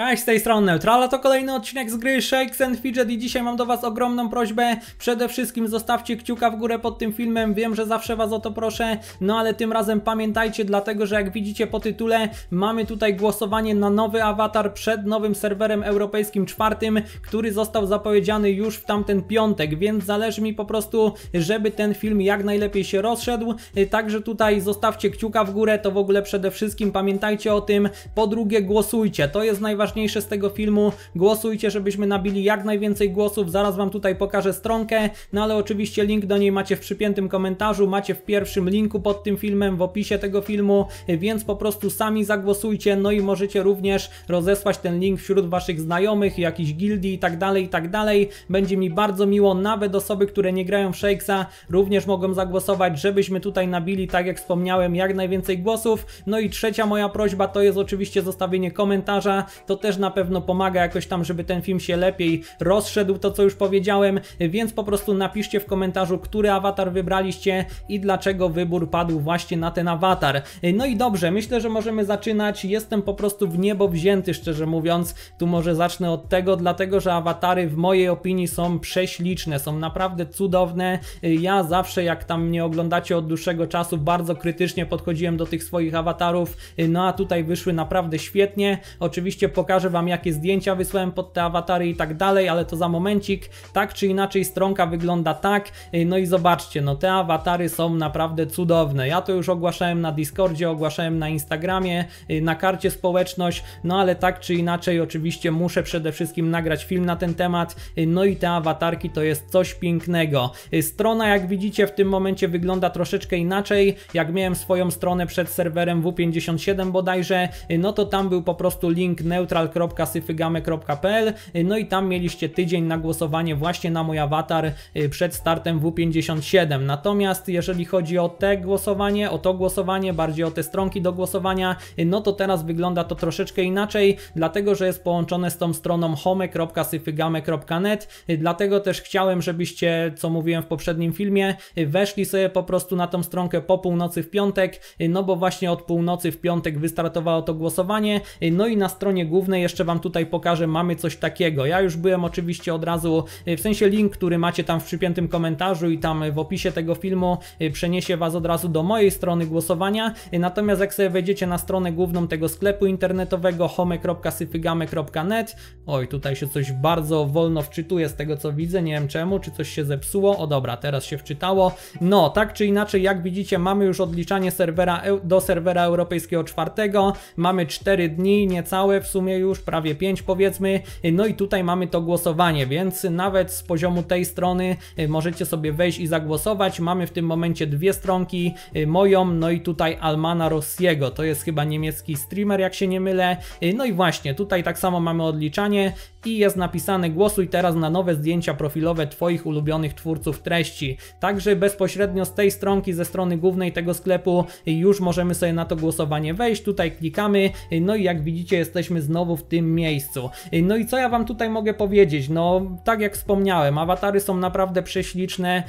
Cześć, z tej strony Neutrala, to kolejny odcinek z gry Shakes and Fidget i dzisiaj mam do Was ogromną prośbę. Przede wszystkim zostawcie kciuka w górę pod tym filmem, wiem, że zawsze Was o to proszę, no ale tym razem pamiętajcie, dlatego że jak widzicie po tytule, mamy tutaj głosowanie na nowy awatar przed nowym serwerem europejskim czwartym, który został zapowiedziany już w tamten piątek, więc zależy mi po prostu, żeby ten film jak najlepiej się rozszedł, także tutaj zostawcie kciuka w górę, to w ogóle przede wszystkim pamiętajcie o tym, po drugie głosujcie, to jest najważniejsze najważniejsze z tego filmu. Głosujcie, żebyśmy nabili jak najwięcej głosów. Zaraz Wam tutaj pokażę stronkę, no ale oczywiście link do niej macie w przypiętym komentarzu, macie w pierwszym linku pod tym filmem, w opisie tego filmu, więc po prostu sami zagłosujcie, no i możecie również rozesłać ten link wśród Waszych znajomych, jakichś gildii i tak dalej, i tak dalej. Będzie mi bardzo miło, nawet osoby, które nie grają w Shakesa, również mogą zagłosować, żebyśmy tutaj nabili, tak jak wspomniałem, jak najwięcej głosów. No i trzecia moja prośba to jest oczywiście zostawienie komentarza, to to też na pewno pomaga jakoś tam, żeby ten film się lepiej rozszedł, to co już powiedziałem, więc po prostu napiszcie w komentarzu, który awatar wybraliście i dlaczego wybór padł właśnie na ten awatar. No i dobrze, myślę, że możemy zaczynać, jestem po prostu w niebo wzięty, szczerze mówiąc, tu może zacznę od tego, dlatego, że awatary w mojej opinii są prześliczne, są naprawdę cudowne, ja zawsze jak tam mnie oglądacie od dłuższego czasu, bardzo krytycznie podchodziłem do tych swoich awatarów, no a tutaj wyszły naprawdę świetnie, oczywiście po pokażę Wam jakie zdjęcia wysłałem pod te awatary i tak dalej, ale to za momencik. Tak czy inaczej stronka wygląda tak, y, no i zobaczcie, no te awatary są naprawdę cudowne. Ja to już ogłaszałem na Discordzie, ogłaszałem na Instagramie, y, na karcie społeczność, no ale tak czy inaczej oczywiście muszę przede wszystkim nagrać film na ten temat, y, no i te awatarki to jest coś pięknego. Strona jak widzicie w tym momencie wygląda troszeczkę inaczej, jak miałem swoją stronę przed serwerem W57 bodajże, no to tam był po prostu link neutralny central.syfygame.pl no i tam mieliście tydzień na głosowanie właśnie na mój awatar y, przed startem W57. Natomiast jeżeli chodzi o te głosowanie, o to głosowanie, bardziej o te stronki do głosowania, y, no to teraz wygląda to troszeczkę inaczej, dlatego że jest połączone z tą stroną home.syfygame.net, y, dlatego też chciałem, żebyście, co mówiłem w poprzednim filmie, weszli sobie po prostu na tą stronkę po północy w piątek, no bo właśnie od północy w piątek wystartowało to głosowanie, no i na stronie głównej głównej jeszcze Wam tutaj pokażę, mamy coś takiego. Ja już byłem oczywiście od razu, y, w sensie link, który macie tam w przypiętym komentarzu i tam y, w opisie tego filmu y, przeniesie Was od razu do mojej strony głosowania. Natomiast jak sobie wejdziecie na stronę główną tego sklepu internetowego home.syfygame.net Oj, tutaj się coś bardzo wolno wczytuje z tego co widzę, nie wiem czemu, czy coś się zepsuło. O dobra, teraz się wczytało. No, tak czy inaczej, jak widzicie, mamy już odliczanie serwera e, do serwera europejskiego czwartego. Mamy 4 dni niecałe w sumie już prawie 5 powiedzmy. No i tutaj mamy to głosowanie, więc nawet z poziomu tej strony e, możecie sobie wejść i zagłosować. Mamy w tym momencie dwie stronki, e, moją, no i tutaj Almana Rossiego, to jest chyba niemiecki streamer, jak się nie mylę. E, no i właśnie, tutaj tak samo mamy odliczanie i jest napisane głosuj teraz na nowe zdjęcia profilowe Twoich ulubionych twórców treści. Także bezpośrednio z tej stronki, ze strony głównej tego sklepu już możemy sobie na to głosowanie wejść. Tutaj klikamy, no i jak widzicie jesteśmy znowu znowu w tym miejscu. No i co ja wam tutaj mogę powiedzieć? No, tak jak wspomniałem, awatary są naprawdę prześliczne,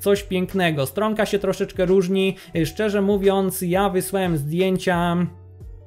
coś pięknego. Stronka się troszeczkę różni. Szczerze mówiąc, ja wysłałem zdjęcia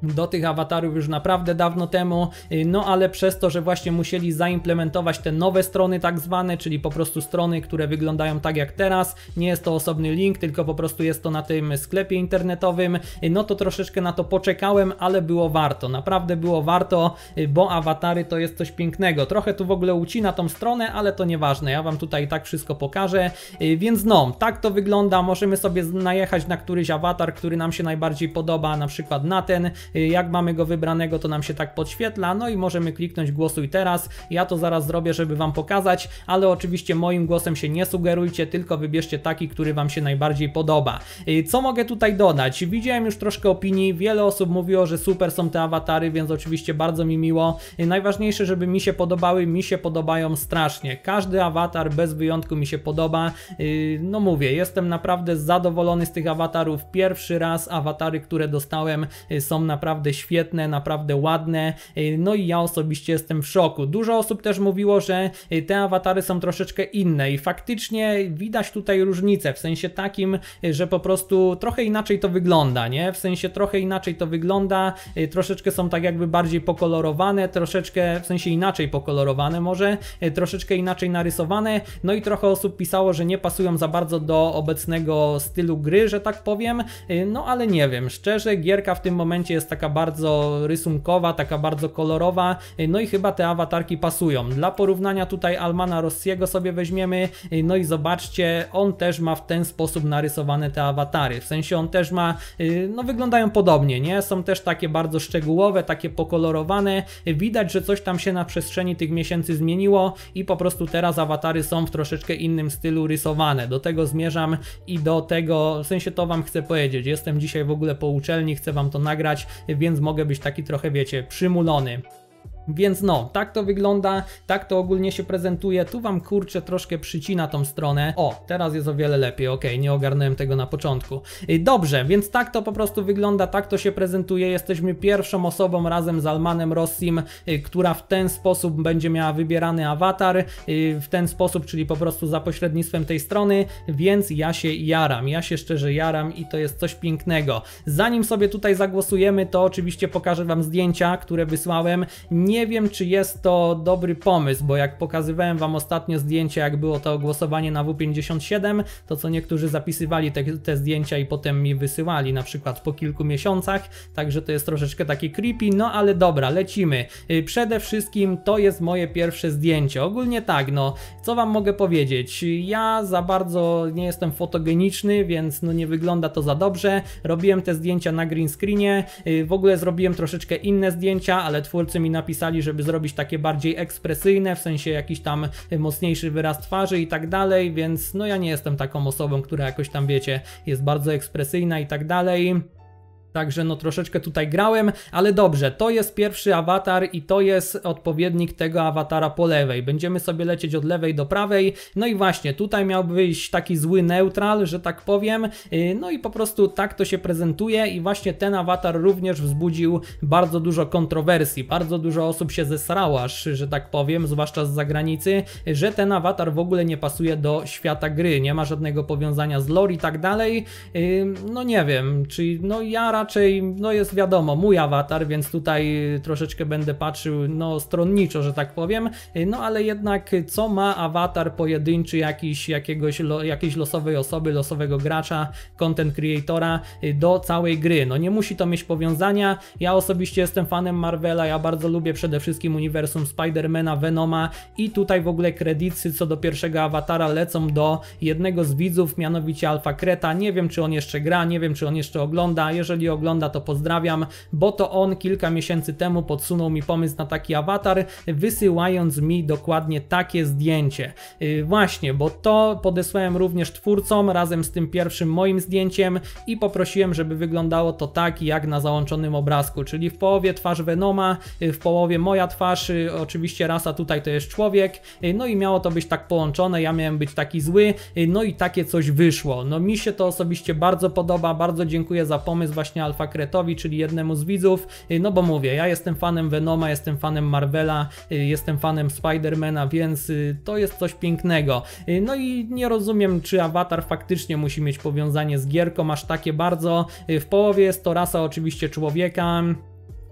do tych awatarów już naprawdę dawno temu, y, no ale przez to, że właśnie musieli zaimplementować te nowe strony tak zwane, czyli po prostu strony, które wyglądają tak jak teraz, nie jest to osobny link, tylko po prostu jest to na tym sklepie internetowym, y, no to troszeczkę na to poczekałem, ale było warto, naprawdę było warto, y, bo awatary to jest coś pięknego. Trochę tu w ogóle ucina tą stronę, ale to nieważne, ja Wam tutaj tak wszystko pokażę, więc no, tak to wygląda, możemy sobie najechać na któryś awatar, który nam się najbardziej podoba, na przykład na ten, Y, jak mamy go wybranego, to nam się tak podświetla, no i możemy kliknąć głosuj teraz. Ja to zaraz zrobię, żeby Wam pokazać, ale oczywiście moim głosem się nie sugerujcie, tylko wybierzcie taki, który Wam się najbardziej podoba. Y, co mogę tutaj dodać? Widziałem już troszkę opinii, wiele osób mówiło, że super są te awatary, więc oczywiście bardzo mi miło. Y, najważniejsze, żeby mi się podobały, mi się podobają strasznie. Każdy awatar bez wyjątku mi się podoba. No mówię, jestem naprawdę zadowolony z tych awatarów. Pierwszy raz awatary, które dostałem są naprawdę naprawdę świetne, naprawdę ładne. Y, no i ja osobiście jestem w szoku. Dużo osób też mówiło, że y, te awatary są troszeczkę inne i faktycznie widać tutaj różnicę, w sensie takim, y, że po prostu trochę inaczej to wygląda, nie? W sensie trochę inaczej to wygląda, troszeczkę są tak jakby bardziej pokolorowane, troszeczkę w sensie inaczej pokolorowane może, troszeczkę inaczej narysowane, no i trochę osób pisało, że nie pasują za bardzo do obecnego stylu gry, że tak powiem, no ale nie wiem, szczerze gierka w tym momencie jest taka bardzo rysunkowa, taka bardzo kolorowa, y, no i chyba te awatarki pasują. Dla porównania tutaj Almana Rossiego sobie weźmiemy, y, no i zobaczcie, on też ma w ten sposób narysowane te awatary, w sensie on też ma, y, no wyglądają podobnie, nie? Są też takie bardzo szczegółowe, takie pokolorowane, widać, że coś tam się na przestrzeni tych miesięcy zmieniło i po prostu teraz awatary są w troszeczkę innym stylu rysowane. Do tego zmierzam i do tego, w sensie to Wam chcę powiedzieć, jestem dzisiaj w ogóle po uczelni, chcę Wam to nagrać, więc mogę być taki trochę, wiecie, przymulony. Więc no, tak to wygląda, tak to ogólnie się prezentuje, tu wam kurczę troszkę przycina tą stronę. O, teraz jest o wiele lepiej, ok, nie ogarnąłem tego na początku. Y, dobrze, więc tak to po prostu wygląda, tak to się prezentuje, jesteśmy pierwszą osobą razem z Almanem Rossim, y, która w ten sposób będzie miała wybierany awatar, y, w ten sposób, czyli po prostu za pośrednictwem tej strony, więc ja się jaram, ja się szczerze jaram i to jest coś pięknego. Zanim sobie tutaj zagłosujemy, to oczywiście pokażę wam zdjęcia, które wysłałem. Nie nie wiem, czy jest to dobry pomysł, bo jak pokazywałem Wam ostatnio zdjęcie, jak było to głosowanie na W57, to co niektórzy zapisywali te, te zdjęcia i potem mi wysyłali, na przykład po kilku miesiącach, także to jest troszeczkę takie creepy, no ale dobra, lecimy. Y, przede wszystkim to jest moje pierwsze zdjęcie. Ogólnie tak, no, co Wam mogę powiedzieć? Ja za bardzo nie jestem fotogeniczny, więc no nie wygląda to za dobrze. Robiłem te zdjęcia na green screenie, y, w ogóle zrobiłem troszeczkę inne zdjęcia, ale twórcy mi napisali, pisali, żeby zrobić takie bardziej ekspresyjne, w sensie jakiś tam mocniejszy wyraz twarzy i tak dalej, więc no ja nie jestem taką osobą, która jakoś tam wiecie, jest bardzo ekspresyjna i tak dalej. Także no troszeczkę tutaj grałem, ale dobrze, to jest pierwszy awatar i to jest odpowiednik tego awatara po lewej. Będziemy sobie lecieć od lewej do prawej. No i właśnie, tutaj miał być taki zły neutral, że tak powiem. Y, no i po prostu tak to się prezentuje i właśnie ten awatar również wzbudził bardzo dużo kontrowersji. Bardzo dużo osób się zesrało aż, że tak powiem, zwłaszcza z zagranicy, że ten awatar w ogóle nie pasuje do świata gry. Nie ma żadnego powiązania z lore i tak dalej. Y, no nie wiem, czyli no ja raczej no jest wiadomo, mój awatar, więc tutaj troszeczkę będę patrzył no stronniczo, że tak powiem, no ale jednak co ma awatar pojedynczy jakiś, jakiegoś, lo, jakiejś losowej osoby, losowego gracza, content creatora y, do całej gry. No nie musi to mieć powiązania. Ja osobiście jestem fanem Marvela, ja bardzo lubię przede wszystkim uniwersum Spidermana, Venoma i tutaj w ogóle kredyty co do pierwszego awatara lecą do jednego z widzów, mianowicie Alfa Kreta. Nie wiem czy on jeszcze gra, nie wiem czy on jeszcze ogląda. Jeżeli ogląda, to pozdrawiam, bo to on kilka miesięcy temu podsunął mi pomysł na taki awatar, wysyłając mi dokładnie takie zdjęcie. Y, właśnie, bo to podesłałem również twórcom razem z tym pierwszym moim zdjęciem i poprosiłem, żeby wyglądało to tak jak na załączonym obrazku, czyli w połowie twarz Venoma, y, w połowie moja twarz, y, oczywiście rasa tutaj to jest człowiek, no i miało to być tak połączone, ja miałem być taki zły, no i takie coś wyszło. No mi się to osobiście bardzo podoba, bardzo dziękuję za pomysł właśnie właśnie Alfa Kretowi, czyli jednemu z widzów, y, no bo mówię, ja jestem fanem Venoma, jestem fanem Marvela, y, jestem fanem Spidermana, więc y, to jest coś pięknego. No i nie rozumiem, czy Avatar faktycznie musi mieć powiązanie z gierką aż takie bardzo. W połowie jest to rasa oczywiście człowieka,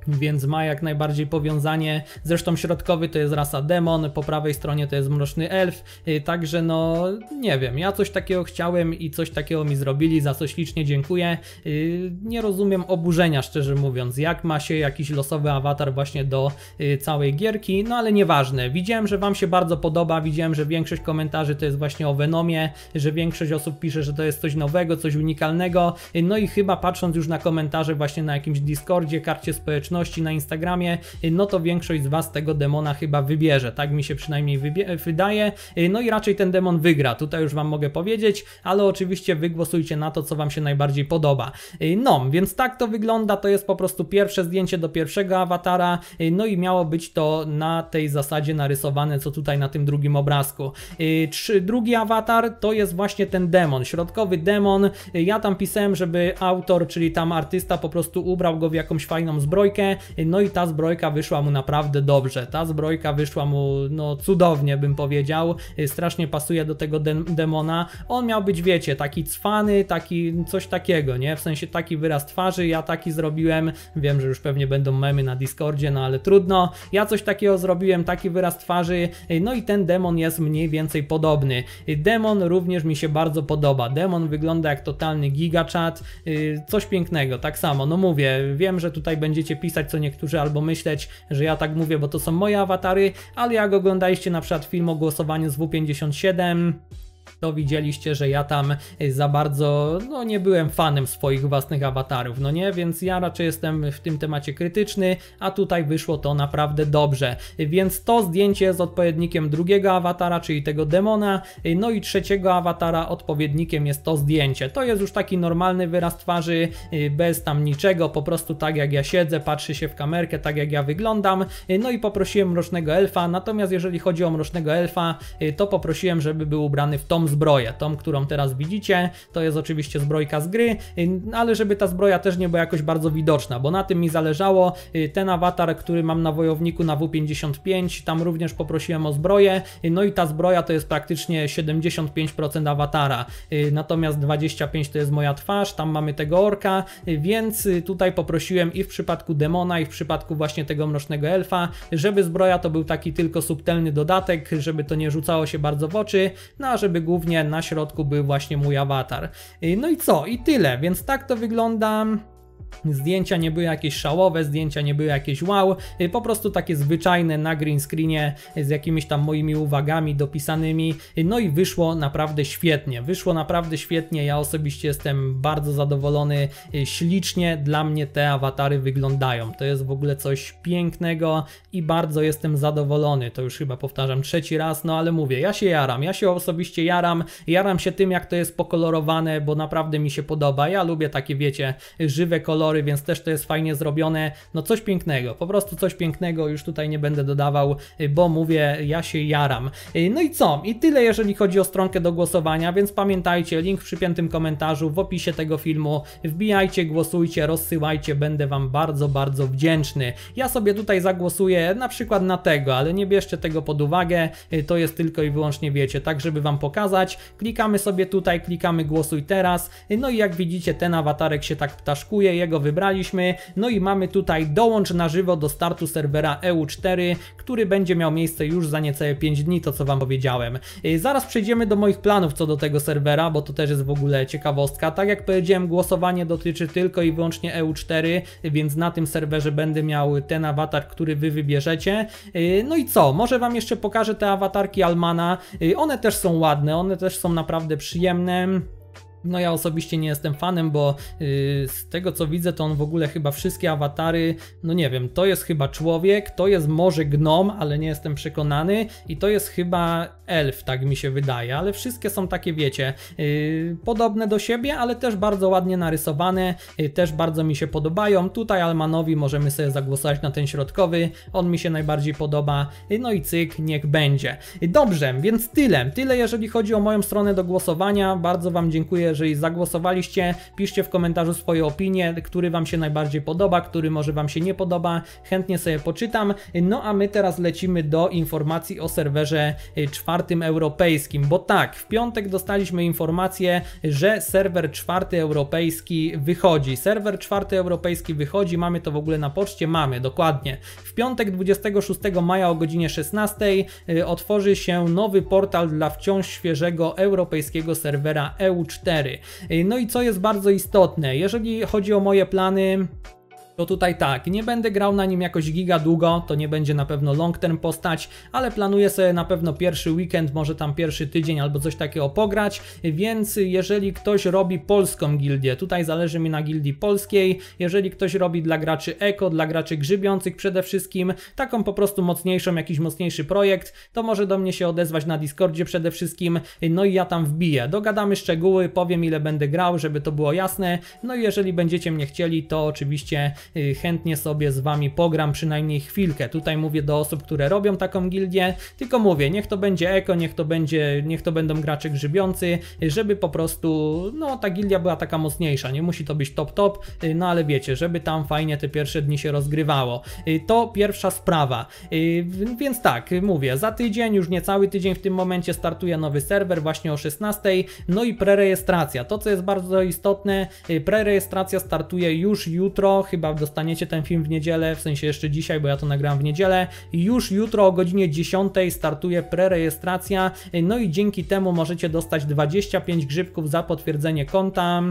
więc ma jak najbardziej powiązanie. Zresztą środkowy to jest rasa demon, po prawej stronie to jest mroczny elf, y, także no nie wiem, ja coś takiego chciałem i coś takiego mi zrobili, za co ślicznie dziękuję. Y, nie rozumiem oburzenia szczerze mówiąc, jak ma się jakiś losowy awatar właśnie do y, całej gierki, no ale nieważne. Widziałem, że Wam się bardzo podoba, widziałem, że większość komentarzy to jest właśnie o Venomie, że większość osób pisze, że to jest coś nowego, coś unikalnego, no i chyba patrząc już na komentarze właśnie na jakimś Discordzie, karcie społeczności, na Instagramie, y, no to większość z Was tego demona chyba wybierze. Tak mi się przynajmniej y, wydaje. Y, no i raczej ten demon wygra. Tutaj już Wam mogę powiedzieć, ale oczywiście wygłosujcie na to, co Wam się najbardziej podoba. No, więc tak to wygląda. To jest po prostu pierwsze zdjęcie do pierwszego awatara. No i miało być to na tej zasadzie narysowane, co tutaj na tym drugim obrazku. Drugi awatar to jest właśnie ten demon, środkowy demon. Ja tam pisałem, żeby autor, czyli tam artysta po prostu ubrał go w jakąś fajną zbrojkę, no i ta zbrojka wyszła mu naprawdę dobrze. Ta zbrojka wyszła mu no cudownie bym powiedział, y, strasznie pasuje do tego de demona. On miał być, wiecie, taki cwany, taki coś takiego, nie? W sensie taki wyraz twarzy, ja taki zrobiłem, wiem, że już pewnie będą memy na Discordzie, no ale trudno. Ja coś takiego zrobiłem, taki wyraz twarzy, y, no i ten demon jest mniej więcej podobny. Y, demon również mi się bardzo podoba. Demon wygląda jak totalny gigachat, coś pięknego, tak samo. No mówię, wiem, że tutaj będziecie pisać pisać co niektórzy albo myśleć, że ja tak mówię, bo to są moje awatary, ale jak oglądaliście na przykład film o głosowaniu z W57, to widzieliście, że ja tam y, za bardzo no, nie byłem fanem swoich własnych awatarów, no nie? Więc ja raczej jestem w tym temacie krytyczny, a tutaj wyszło to naprawdę dobrze. Więc to zdjęcie jest odpowiednikiem drugiego awatara, czyli tego demona, y, no i trzeciego awatara odpowiednikiem jest to zdjęcie. To jest już taki normalny wyraz twarzy, y, bez tam niczego, po prostu tak jak ja siedzę, patrzy się w kamerkę, tak jak ja wyglądam, no i poprosiłem Mrocznego Elfa, natomiast jeżeli chodzi o Mrocznego Elfa, to poprosiłem, żeby był ubrany w tą zbroję. Tą, którą teraz widzicie, to jest oczywiście zbrojka z gry, y, ale żeby ta zbroja też nie była jakoś bardzo widoczna, bo na tym mi zależało. Y, ten awatar, który mam na wojowniku na W55, tam również poprosiłem o zbroję, y, no i ta zbroja to jest praktycznie 75% awatara, natomiast 25% to jest moja twarz, tam mamy tego orka, więc tutaj poprosiłem i w przypadku demona, i w przypadku właśnie tego mrocznego elfa, żeby zbroja to był taki tylko subtelny dodatek, żeby to nie rzucało się bardzo w oczy, no a żeby głównie głównie na środku był właśnie mój awatar. Y, no i co? I tyle, więc tak to wygląda Zdjęcia nie były jakieś szałowe, zdjęcia nie były jakieś wow, y, po prostu takie zwyczajne na green screenie z jakimiś tam moimi uwagami dopisanymi. Y, no i wyszło naprawdę świetnie. Wyszło naprawdę świetnie. Ja osobiście jestem bardzo zadowolony. Y, ślicznie dla mnie te awatary wyglądają. To jest w ogóle coś pięknego i bardzo jestem zadowolony. To już chyba powtarzam trzeci raz, no ale mówię, ja się jaram. Ja się osobiście jaram. Jaram się tym, jak to jest pokolorowane, bo naprawdę mi się podoba. Ja lubię takie, wiecie, żywe kolory, więc też to jest fajnie zrobione. No coś pięknego, po prostu coś pięknego, już tutaj nie będę dodawał, y, bo mówię, ja się jaram. Y, no i co? I tyle jeżeli chodzi o stronkę do głosowania, więc pamiętajcie, link w przypiętym komentarzu, w opisie tego filmu, wbijajcie, głosujcie, rozsyłajcie, będę Wam bardzo, bardzo wdzięczny. Ja sobie tutaj zagłosuję na przykład na tego, ale nie bierzcie tego pod uwagę, y, to jest tylko i wyłącznie wiecie, tak żeby Wam pokazać. Klikamy sobie tutaj, klikamy głosuj teraz, no i jak widzicie ten awatarek się tak ptaszkuje jego wybraliśmy. No i mamy tutaj dołącz na żywo do startu serwera EU4, który będzie miał miejsce już za niecałe 5 dni, to co Wam powiedziałem. Y, zaraz przejdziemy do moich planów co do tego serwera, bo to też jest w ogóle ciekawostka. Tak jak powiedziałem, głosowanie dotyczy tylko i wyłącznie EU4, więc na tym serwerze będę miał ten awatar, który Wy wybierzecie. Y, no i co? Może Wam jeszcze pokażę te awatarki Almana. Y, one też są ładne, one też są naprawdę przyjemne. No ja osobiście nie jestem fanem, bo yy, z tego co widzę, to on w ogóle chyba wszystkie awatary, no nie wiem, to jest chyba człowiek, to jest może gnom, ale nie jestem przekonany i to jest chyba elf, tak mi się wydaje, ale wszystkie są takie, wiecie, yy, podobne do siebie, ale też bardzo ładnie narysowane, yy, też bardzo mi się podobają. Tutaj Almanowi możemy sobie zagłosować na ten środkowy, on mi się najbardziej podoba, y, no i cyk, niech będzie. Y, dobrze, więc tyle, tyle jeżeli chodzi o moją stronę do głosowania, bardzo Wam dziękuję, jeżeli zagłosowaliście, piszcie w komentarzu swoje opinie, który Wam się najbardziej podoba, który może Wam się nie podoba, chętnie sobie poczytam. No a my teraz lecimy do informacji o serwerze y, czwartym europejskim, bo tak, w piątek dostaliśmy informację, że serwer czwarty europejski wychodzi. Serwer czwarty europejski wychodzi, mamy to w ogóle na poczcie, mamy, dokładnie. W piątek 26 maja o godzinie 16 y, otworzy się nowy portal dla wciąż świeżego europejskiego serwera EU4. 4. No i co jest bardzo istotne, jeżeli chodzi o moje plany to tutaj tak, nie będę grał na nim jakoś giga długo, to nie będzie na pewno long term postać, ale planuję sobie na pewno pierwszy weekend, może tam pierwszy tydzień albo coś takiego pograć, więc jeżeli ktoś robi polską gildię, tutaj zależy mi na gildii polskiej, jeżeli ktoś robi dla graczy eko, dla graczy grzybiących przede wszystkim, taką po prostu mocniejszą, jakiś mocniejszy projekt, to może do mnie się odezwać na Discordzie przede wszystkim, no i ja tam wbiję. Dogadamy szczegóły, powiem ile będę grał, żeby to było jasne, no i jeżeli będziecie mnie chcieli, to oczywiście Y, chętnie sobie z wami pogram przynajmniej chwilkę. Tutaj mówię do osób, które robią taką gildię, tylko mówię, niech to będzie eko, niech to będzie, niech to będą gracze grzybiący, żeby po prostu, no ta gildia była taka mocniejsza, nie musi to być top top, y, no ale wiecie, żeby tam fajnie te pierwsze dni się rozgrywało. Y, to pierwsza sprawa. Więc tak, mówię, za tydzień, już niecały tydzień w tym momencie startuje nowy serwer, właśnie o 16, no i prerejestracja. To, co jest bardzo istotne, prerejestracja startuje już jutro, chyba dostaniecie ten film w niedzielę, w sensie jeszcze dzisiaj, bo ja to nagram w niedzielę. Już jutro o godzinie 10 startuje prerejestracja, no i dzięki temu możecie dostać 25 grzybków za potwierdzenie konta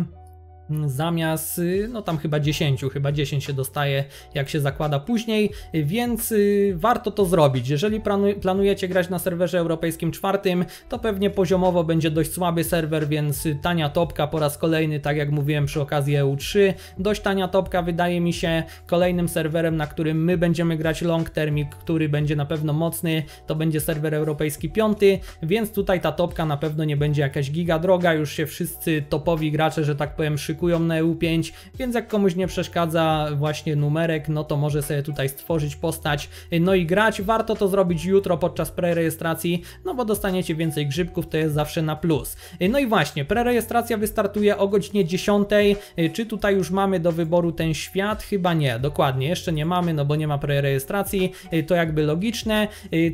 zamiast, y, no tam chyba 10, chyba 10 się dostaje, jak się zakłada później, więc y, warto to zrobić. Jeżeli planujecie grać na serwerze europejskim czwartym, to pewnie poziomowo będzie dość słaby serwer, więc y, tania topka po raz kolejny, tak jak mówiłem przy okazji EU3, dość tania topka wydaje mi się kolejnym serwerem, na którym my będziemy grać long term i który będzie na pewno mocny, to będzie serwer europejski piąty, więc tutaj ta topka na pewno nie będzie jakaś giga droga, już się wszyscy topowi gracze, że tak powiem, szykują szykują na EU5, więc jak komuś nie przeszkadza właśnie numerek, no to może sobie tutaj stworzyć postać, no i grać. Warto to zrobić jutro podczas prerejestracji, no bo dostaniecie więcej grzybków, to jest zawsze na plus. No i właśnie, prerejestracja wystartuje o godzinie 10. Czy tutaj już mamy do wyboru ten świat? Chyba nie, dokładnie, jeszcze nie mamy, no bo nie ma prerejestracji, to jakby logiczne.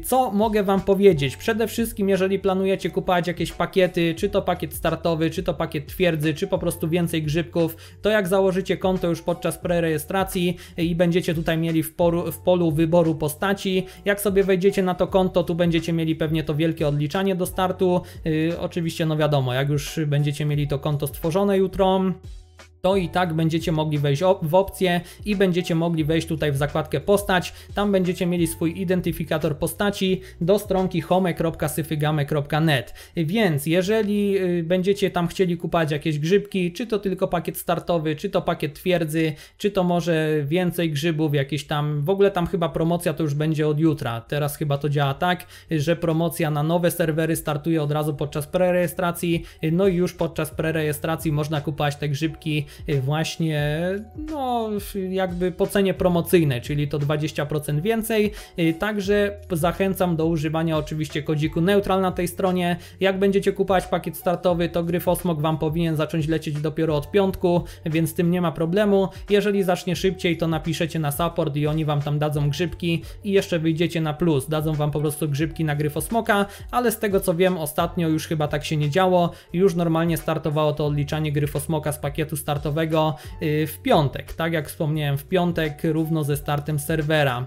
Co mogę Wam powiedzieć? Przede wszystkim, jeżeli planujecie kupować jakieś pakiety, czy to pakiet startowy, czy to pakiet twierdzy, czy po prostu więcej grzybków, grzybków, to jak założycie konto już podczas prerejestracji i będziecie tutaj mieli w, poru, w polu wyboru postaci, jak sobie wejdziecie na to konto, tu będziecie mieli pewnie to wielkie odliczanie do startu, yy, oczywiście no wiadomo, jak już będziecie mieli to konto stworzone jutro, to i tak będziecie mogli wejść w opcję i będziecie mogli wejść tutaj w zakładkę postać. Tam będziecie mieli swój identyfikator postaci do stronki home.syfygame.net. Więc jeżeli y, będziecie tam chcieli kupować jakieś grzybki, czy to tylko pakiet startowy, czy to pakiet twierdzy, czy to może więcej grzybów, jakieś tam, w ogóle tam chyba promocja to już będzie od jutra. Teraz chyba to działa tak, że promocja na nowe serwery startuje od razu podczas prerejestracji, no i już podczas prerejestracji można kupować te grzybki Y, właśnie no jakby po cenie promocyjnej, czyli to 20% więcej. Y, także zachęcam do używania oczywiście kodziku neutral na tej stronie. Jak będziecie kupować pakiet startowy, to Gryfosmok Wam powinien zacząć lecieć dopiero od piątku, więc z tym nie ma problemu. Jeżeli zacznie szybciej, to napiszecie na support i oni Wam tam dadzą grzybki i jeszcze wyjdziecie na plus. Dadzą Wam po prostu grzybki na Gryfosmoka, ale z tego co wiem, ostatnio już chyba tak się nie działo. Już normalnie startowało to odliczanie Gryfosmoka z pakietu startowego startowego y, w piątek. Tak jak wspomniałem, w piątek równo ze startem serwera.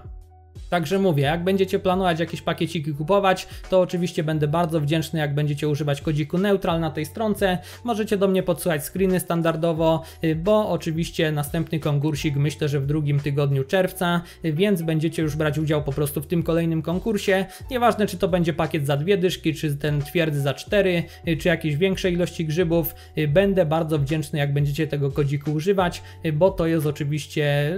Także mówię, jak będziecie planować jakieś pakieciki kupować, to oczywiście będę bardzo wdzięczny, jak będziecie używać kodziku neutral na tej stronce. Możecie do mnie podsyłać screeny standardowo, y, bo oczywiście następny konkursik myślę, że w drugim tygodniu czerwca, y, więc będziecie już brać udział po prostu w tym kolejnym konkursie. Nieważne, czy to będzie pakiet za dwie dyszki, czy ten twierdzy za cztery, y, czy jakieś większej ilości grzybów. Będę bardzo wdzięczny, jak będziecie tego kodziku używać, bo to jest oczywiście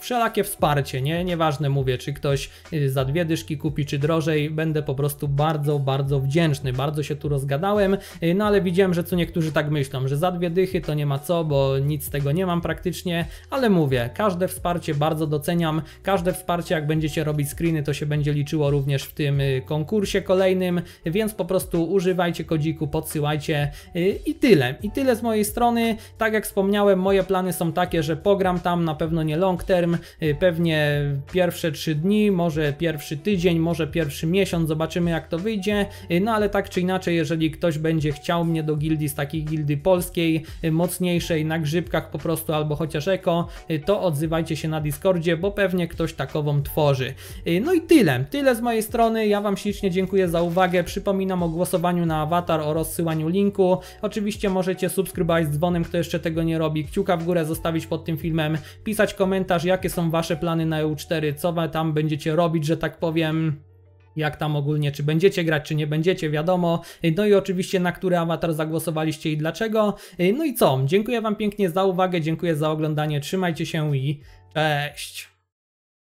wszelakie wsparcie, nie? Nieważne mówię, czy ktoś ktoś y, za dwie dyszki kupi czy drożej, będę po prostu bardzo, bardzo wdzięczny. Bardzo się tu rozgadałem, y, no ale widziałem, że co niektórzy tak myślą, że za dwie dychy to nie ma co, bo nic z tego nie mam praktycznie, ale mówię, każde wsparcie bardzo doceniam, każde wsparcie jak będziecie robić screeny, to się będzie liczyło również w tym y, konkursie kolejnym, więc po prostu używajcie kodziku, podsyłajcie i tyle. I tyle z mojej strony. Tak jak wspomniałem, moje plany są takie, że pogram tam na pewno nie long term, pewnie pierwsze 3 dni, może pierwszy tydzień, może pierwszy miesiąc, zobaczymy jak to wyjdzie. Y, no ale tak czy inaczej, jeżeli ktoś będzie chciał mnie do gildii z takiej gildy polskiej, y, mocniejszej, na grzybkach po prostu albo chociaż eko, y, to odzywajcie się na Discordzie, bo pewnie ktoś takową tworzy. No i tyle, tyle z mojej strony. Ja Wam ślicznie dziękuję za uwagę. Przypominam o głosowaniu na awatar, o rozsyłaniu linku. Oczywiście możecie subskrybować z dzwonem, kto jeszcze tego nie robi. Kciuka w górę zostawić pod tym filmem, pisać komentarz, jakie są Wasze plany na EU4, co Wam tam będzie będziecie robić, że tak powiem. Jak tam ogólnie, czy będziecie grać, czy nie będziecie, wiadomo. No i oczywiście, na który awatar zagłosowaliście i dlaczego. No i co? Dziękuję Wam pięknie za uwagę, dziękuję za oglądanie. Trzymajcie się i cześć!